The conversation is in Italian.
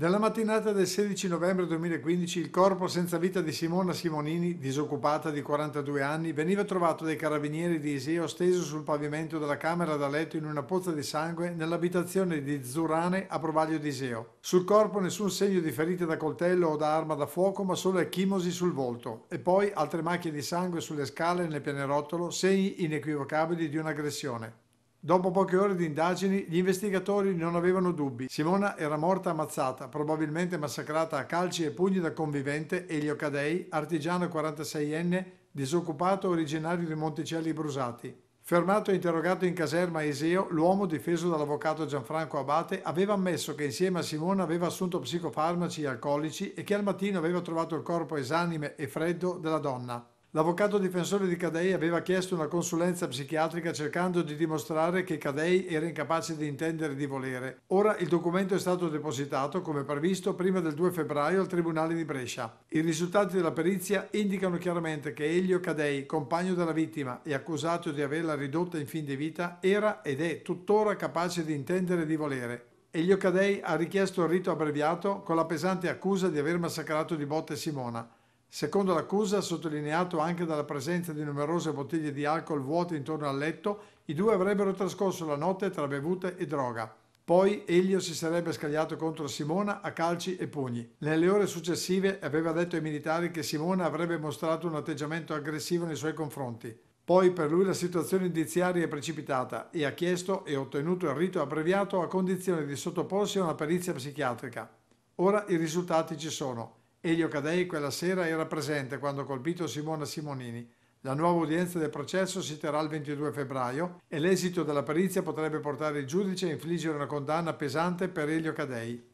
Nella mattinata del 16 novembre 2015 il corpo senza vita di Simona Simonini, disoccupata di 42 anni, veniva trovato dai carabinieri di Iseo steso sul pavimento della camera da letto in una pozza di sangue nell'abitazione di Zurane a Provaglio di Iseo. Sul corpo nessun segno di ferite da coltello o da arma da fuoco, ma solo ecchimosi sul volto e poi altre macchie di sangue sulle scale e nel pianerottolo, segni inequivocabili di un'aggressione. Dopo poche ore di indagini, gli investigatori non avevano dubbi. Simona era morta ammazzata, probabilmente massacrata a calci e pugni da convivente Elio Cadei, artigiano 46enne, disoccupato originario di Monticelli Brusati. Fermato e interrogato in caserma a Iseo, l'uomo difeso dall'avvocato Gianfranco Abate aveva ammesso che insieme a Simona aveva assunto psicofarmaci e alcolici e che al mattino aveva trovato il corpo esanime e freddo della donna. L'avvocato difensore di Cadei aveva chiesto una consulenza psichiatrica cercando di dimostrare che Cadei era incapace di intendere di volere. Ora il documento è stato depositato, come previsto, prima del 2 febbraio al Tribunale di Brescia. I risultati della perizia indicano chiaramente che Elio Cadei, compagno della vittima e accusato di averla ridotta in fin di vita, era ed è tuttora capace di intendere di volere, Elio Cadei ha richiesto il rito abbreviato con la pesante accusa di aver massacrato di botte Simona. Secondo l'accusa, sottolineato anche dalla presenza di numerose bottiglie di alcol vuote intorno al letto, i due avrebbero trascorso la notte tra bevute e droga. Poi Elio si sarebbe scagliato contro Simona a calci e pugni. Nelle ore successive aveva detto ai militari che Simona avrebbe mostrato un atteggiamento aggressivo nei suoi confronti. Poi per lui la situazione indiziaria è precipitata e ha chiesto e ottenuto il rito abbreviato a condizione di sottoporsi a una perizia psichiatrica. Ora i risultati ci sono. Elio Cadei quella sera era presente quando ha colpito Simona Simonini. La nuova udienza del processo si terrà il 22 febbraio e l'esito della perizia potrebbe portare il giudice a infliggere una condanna pesante per Elio Cadei.